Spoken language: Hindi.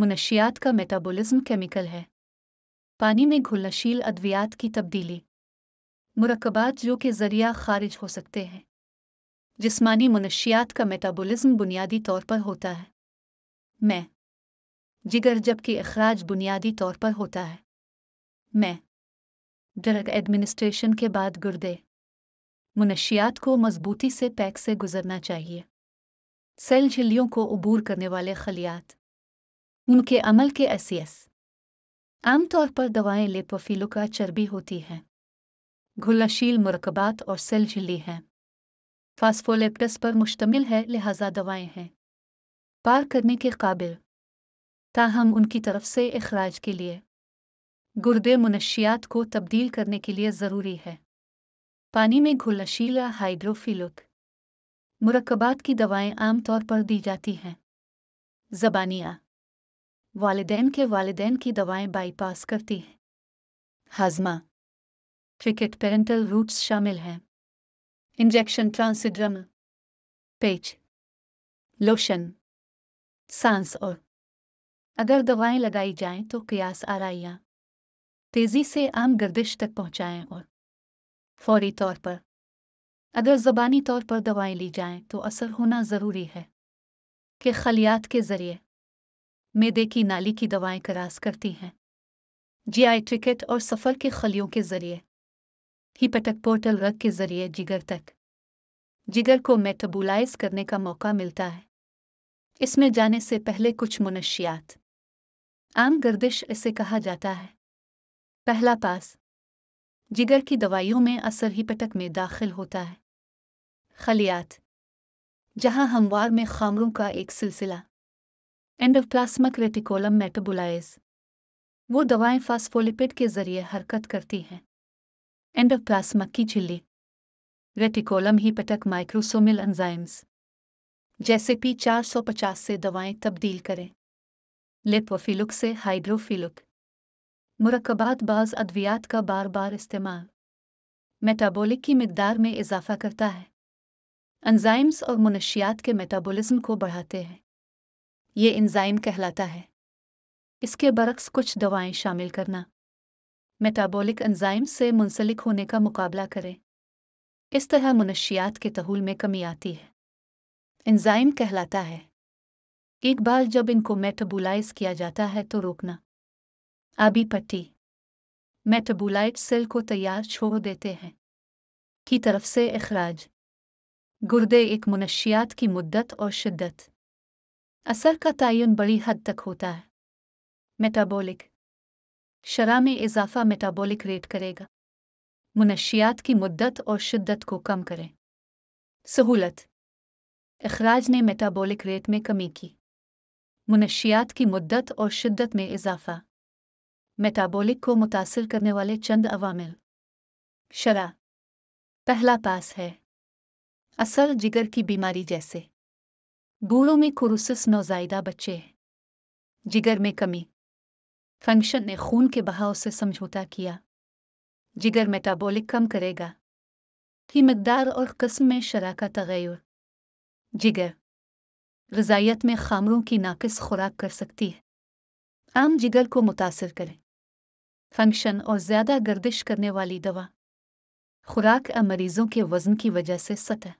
मुनशियात का मेटाबॉलिज्म केमिकल है पानी में घुलनशील अद्वियात की तब्दीली मुरकबात जो के जरिया खारिज हो सकते हैं जिस्मानी मुनशियात का मेटाबॉलिज्म बुनियादी तौर पर होता है मैं जिगर जबकि अखराज बुनियादी तौर पर होता है मैं ड्रग एडमिनिस्ट्रेशन के बाद गुर्दे मुनशियात को मजबूती से पैक से गुजरना चाहिए सेल झिल्लियों को उबूर करने वाले खलियात उनके अमल के एसियस आमतौर पर दवाएं लेपोफिलो का चर्बी होती हैं घुलनशील मरकबात और सेल झिल्ली हैं फास्फोलेप्टस पर मुश्तमिल है लिहाजा दवाएं हैं पार करने के काबिल ताहम उनकी तरफ से अखराज के लिए गुर्दे मुनशियात को तब्दील करने के लिए ज़रूरी है पानी में घुलशीला हाइड्रोफिलुक मुरकबात की दवाएं आम तौर पर दी जाती हैं जबानिया वालदेन के वालदेन की दवाएं बाईपास करती हैं हाजमा क्रिकेट पेरेंटल रूट्स शामिल हैं इंजेक्शन ट्रांसिड्रम पेच लोशन सांस और अगर दवाएं लगाई जाएं तो कयास आरइयाँ तेज़ी से आम गर्दिश तक पहुंचाएं और फौरी तौर पर अगर ज़बानी तौर पर दवाएं ली जाएं तो असर होना ज़रूरी है कि खलियात के ज़रिए मेदे की नाली की दवाएं करास करती हैं जीआई ट्रिकेट और सफ़र के खलियों के ज़रिए हिपटक पोर्टल रग के ज़रिए जिगर तक जिगर को मेटाबोलाइज करने का मौका मिलता है इसमें जाने से पहले कुछ मुनशियात आम गर्दिश इसे कहा जाता है पहला पास जिगर की दवाइयों में असर ही पटक में दाखिल होता है खलियात जहां हमवार में खामरों का एक सिलसिला एंडोप्लास्मक रेटिकोलम मेटाबोलाइज वो दवाएं फास्फोलिपिड के जरिए हरकत करती हैं एंडोप्लास्मक की झिल्ली रेटिकोलम ही पटक माइक्रोसोमिल एंजाइम्स जैसे पी 450 से दवाएं तब्दील करें लिपोफिलुक से हाइड्रोफिलुक मुरकबात बाज अद्वियात का बार बार इस्तेमाल मेटाबोलिक की मकदार में इजाफा करता है एंजाइम्स और मनशियात के मेटाबोलिज्म को बढ़ाते हैं ये इंजाइम कहलाता है इसके बरक्स कुछ दवाएं शामिल करना मेटाबोलिक एंजाइम से मुंसलिक होने का मुकाबला करें इस तरह मनशियात के तहूल में कमी आती है एंजाइम कहलाता है एक बार जब इनको मेटाबोलाइज किया जाता है तो रोकना आबी पट्टी मेटाबोलाइट सेल को तैयार छोड़ देते हैं की तरफ से अखराज गुर्दे एक मुनशियात की मुद्दत और शिद्दत असर का तयन बड़ी हद तक होता है मेटाबॉलिक शरा में इजाफा मेटाबॉलिक रेट करेगा मुनशियात की मुद्दत और शिद्दत को कम करें सहूलत अखराज ने मेटाबॉलिक रेट में कमी की मुनशियात की मुद्दत और शिद्दत में इजाफा मेटाबोलिक को मुतासर करने वाले चंद अवामिल शरा पहला पास है असल जिगर की बीमारी जैसे बूढ़ों में कुरुसस नौजायदा बच्चे जिगर में कमी फंक्शन ने खून के बहाव से समझौता किया जिगर मेटाबोलिक कम करेगा की मकदार और कस्म में शरा का तगैर जिगर गजाइत में खामरों की नाकस खुराक कर सकती है आम जिगर को मुतासर करें फंक्शन और ज़्यादा गर्दिश करने वाली दवा खुराक अब मरीजों के वजन की वजह से सतह